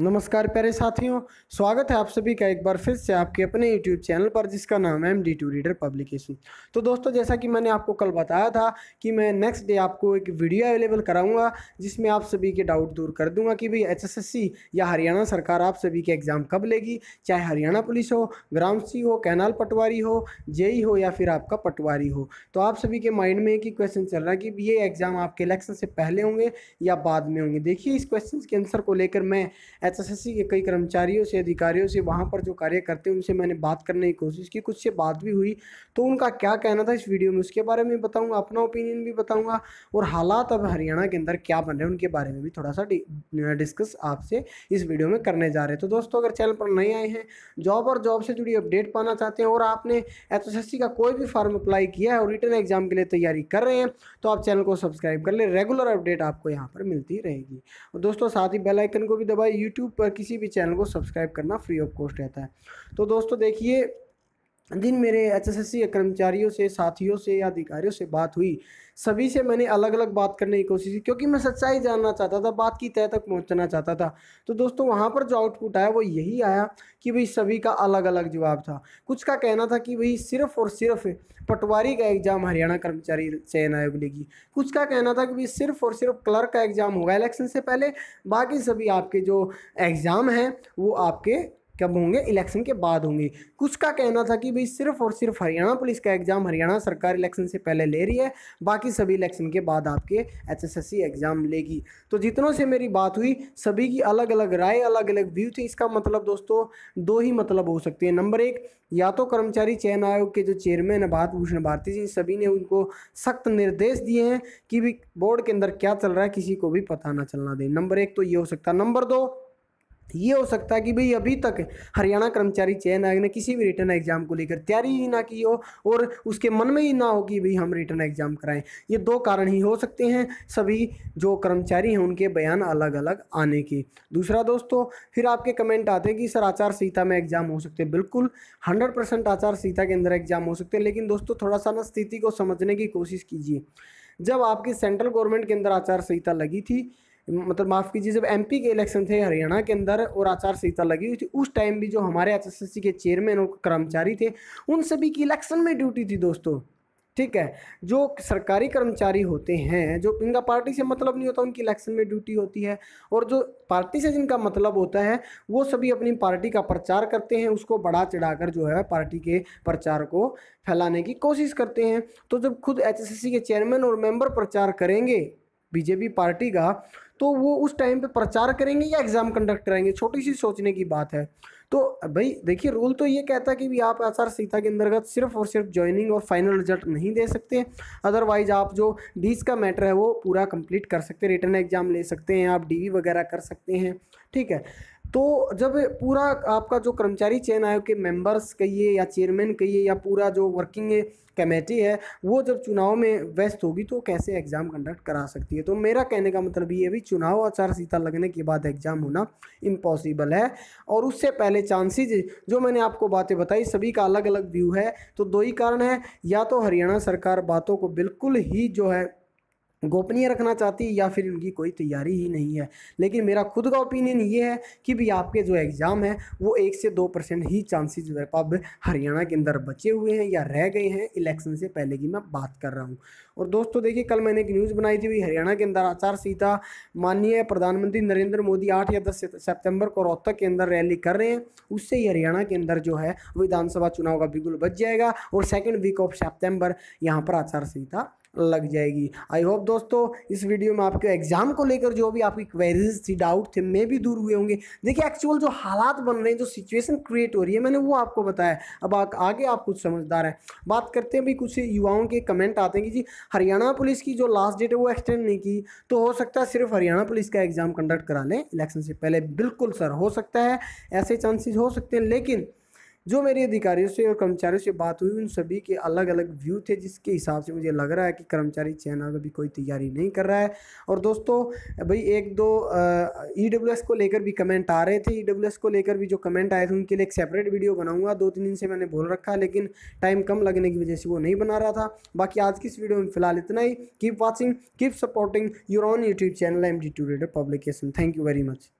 नमस्कार प्यारे साथियों स्वागत है आप सभी का एक बार फिर से आपके अपने यूट्यूब चैनल पर जिसका नाम है M D to reader publication तो दोस्तों जैसा कि मैंने आपको कल बताया था कि मैं नेक्स्ट डे आपको एक वीडियो अवेलेबल कराऊंगा जिसमें आप सभी के डाउट दूर कर दूंगा कि भाई एचएसएससी या हरियाणा सरकार आप सभी के एग्ज़ाम कब लेगी चाहे हरियाणा पुलिस हो ग्राम सी हो कैनाल पटवारी हो जेई हो या फिर आपका पटवारी हो तो आप सभी के माइंड में एक ही क्वेश्चन चल रहा है कि ये एग्ज़ाम आपके इलेक्शन से पहले होंगे या बाद में होंगे देखिए इस क्वेश्चन के आंसर को लेकर मैं एचएसएससी के कई कर्मचारियों से अधिकारियों से वहाँ पर जो कार्य करते हैं उनसे मैंने बात करने की कोशिश की कुछ से बात भी हुई तो उनका क्या कहना था इस वीडियो में उसके बारे में बताऊँगा अपना ओपिनियन भी बताऊँगा और हालात अब हरियाणा के अंदर क्या बन रहे हैं उनके बारे में भी थोड़ा सा डिस्कस आपसे इस वीडियो में करने जा रहे हैं तो दोस्तों अगर चैनल पर नए आए हैं जॉब और जॉब से जुड़ी अपडेट पाना चाहते हैं और आपने एच का कोई भी फॉर्म अप्लाई किया है और रिटर्न एग्जाम के लिए तैयारी कर रहे हैं तो आप चैनल को सब्सक्राइब कर ले रेगुलर अपडेट आपको यहाँ पर मिलती रहेगी और दोस्तों साथ ही आइकन को भी दबाए यूट्यूब पर किसी भी चैनल को सब्सक्राइब करना फ्री ऑफ कॉस्ट रहता है तो दोस्तों देखिए दिन मेरे एचएसएससी के कर्मचारियों से साथियों से या अधिकारियों से बात हुई सभी से मैंने अलग अलग बात करने की कोशिश की क्योंकि मैं सच्चाई जानना चाहता था बात की तय तक पहुंचना चाहता था तो दोस्तों वहां पर जो आउटपुट आया वो यही आया कि भाई सभी का अलग अलग जवाब था कुछ का कहना था कि भाई सिर्फ और सिर्फ पटवारी का एग्ज़ाम हरियाणा कर्मचारी चयन आयोग लेगी कुछ का कहना था कि भाई सिर्फ और सिर्फ क्लर्क का एग्ज़ाम होगा इलेक्शन से पहले बाकी सभी आपके जो एग्ज़ाम हैं वो आपके कब होंगे इलेक्शन के बाद होंगे कुछ का कहना था कि भाई सिर्फ और सिर्फ हरियाणा पुलिस का एग्ज़ाम हरियाणा सरकार इलेक्शन से पहले ले रही है बाकी सभी इलेक्शन के बाद आपके एचएसएससी एग्ज़ाम लेगी तो जितनों से मेरी बात हुई सभी की अलग अलग राय अलग अलग व्यू थी इसका मतलब दोस्तों दो ही मतलब हो सकते हैं नंबर एक या तो कर्मचारी चयन आयोग के जो चेयरमैन है भारत भूषण भारती जी सभी ने उनको सख्त निर्देश दिए हैं कि भी बोर्ड के अंदर क्या चल रहा है किसी को भी पता ना चलना दें नंबर एक तो ये हो सकता है नंबर दो ये हो सकता है कि भाई अभी तक हरियाणा कर्मचारी चयन आयोग ने किसी भी रिटर्न एग्जाम को लेकर तैयारी ही ना की हो और उसके मन में ही ना हो कि भाई हम रिटर्न एग्जाम कराएं ये दो कारण ही हो सकते हैं सभी जो कर्मचारी हैं उनके बयान अलग अलग आने के दूसरा दोस्तों फिर आपके कमेंट आते हैं कि सर आचार संहिता में एग्जाम हो सकते हैं बिल्कुल हंड्रेड परसेंट आचार संहिता के अंदर एग्जाम हो सकते हैं लेकिन दोस्तों थोड़ा सा ना स्थिति को समझने की कोशिश कीजिए जब आपकी सेंट्रल गवर्नमेंट के अंदर आचार संहिता लगी थी मतलब माफ़ कीजिए जब एमपी के इलेक्शन थे हरियाणा के अंदर और आचार संहिता लगी हुई थी उस टाइम भी जो हमारे एच के चेयरमैन और कर्मचारी थे उन सभी की इलेक्शन में ड्यूटी थी दोस्तों ठीक है जो सरकारी कर्मचारी होते हैं जो इनका पार्टी से मतलब नहीं होता उनकी इलेक्शन में ड्यूटी होती है और जो पार्टी से जिनका मतलब होता है वो सभी अपनी पार्टी का प्रचार करते हैं उसको बढ़ा चढ़ाकर जो है पार्टी के प्रचार को फैलाने की कोशिश करते हैं तो जब खुद एचएसएससी के चेयरमैन और मेंबर प्रचार करेंगे बीजेपी पार्टी का तो वो उस टाइम पे प्रचार करेंगे या एग्ज़ाम कंडक्ट कराएंगे छोटी सी सोचने की बात है तो भाई देखिए रूल तो ये कहता है कि भी आप आचार संहिता के अंतर्गत सिर्फ और सिर्फ ज्वाइनिंग और फाइनल रिजल्ट नहीं दे सकते अदरवाइज आप जो डीज का मैटर है वो पूरा कंप्लीट कर सकते हैं रिटर्न एग्जाम ले सकते हैं आप डी वगैरह कर सकते हैं ठीक है तो जब पूरा आपका जो कर्मचारी चयन आयोग के मेंबर्स कहिए या चेयरमैन कहिए या पूरा जो वर्किंग कमेटी है वो जब चुनाव में व्यस्त होगी तो कैसे एग्ज़ाम कंडक्ट करा सकती है तो मेरा कहने का मतलब ये भी चुनाव आचार संहिता लगने के बाद एग्ज़ाम होना इम्पॉसिबल है और उससे पहले चांसेज जो मैंने आपको बातें बताई सभी का अलग अलग व्यू है तो दो ही कारण है या तो हरियाणा सरकार बातों को बिल्कुल ही जो है गोपनीय रखना चाहती या फिर उनकी कोई तैयारी ही नहीं है लेकिन मेरा खुद का ओपिनियन ये है कि भी आपके जो एग्ज़ाम है वो एक से दो परसेंट ही चांसेस अब हरियाणा के अंदर बचे हुए हैं या रह गए हैं इलेक्शन से पहले की मैं बात कर रहा हूँ और दोस्तों देखिए कल मैंने एक न्यूज़ बनाई थी हरियाणा के अंदर आचार संहिता माननीय प्रधानमंत्री नरेंद्र मोदी आठ या दस सेप्टेम्बर को रोहतक के अंदर रैली कर रहे हैं उससे ही हरियाणा के अंदर जो है विधानसभा चुनाव का बिल्कुल बच जाएगा और सेकेंड वीक ऑफ सेप्टेम्बर यहाँ पर आचार संहिता लग जाएगी आई होप दोस्तों इस वीडियो में आपके एग्जाम को लेकर जो भी आपकी क्वेरीज थी डाउट थे मे भी दूर हुए होंगे देखिए एक्चुअल जो हालात बन रहे हैं जो सिचुएशन क्रिएट हो रही है मैंने वो आपको बताया अब आ, आगे आप कुछ समझदार हैं बात करते हैं भी कुछ युवाओं के कमेंट आते हैं कि जी हरियाणा पुलिस की जो लास्ट डेट है वो एक्सटेंड नहीं की तो हो सकता है सिर्फ हरियाणा पुलिस का एग्ज़ाम कंडक्ट करा लें इलेक्शन से पहले बिल्कुल सर हो सकता है ऐसे चांसेस हो सकते हैं लेकिन जो मेरे अधिकारियों से और कर्मचारियों से बात हुई उन सभी के अलग अलग व्यू थे जिसके हिसाब से मुझे लग रहा है कि कर्मचारी चयन आयोग अभी कोई तैयारी नहीं कर रहा है और दोस्तों भाई एक दो ई डब्ल्यू एस को लेकर भी कमेंट आ रहे थे ई e एस को लेकर भी जो कमेंट आए थे उनके लिए एक सेपरेट वीडियो बनाऊंगा दो तीन दिन से मैंने बोल रखा लेकिन टाइम कम लगने की वजह से वो नहीं बना रहा था बाकी आज की इस वीडियो में फिलहाल इतना ही keep watching keep supporting your own YouTube channel M D to reader publication thank you very much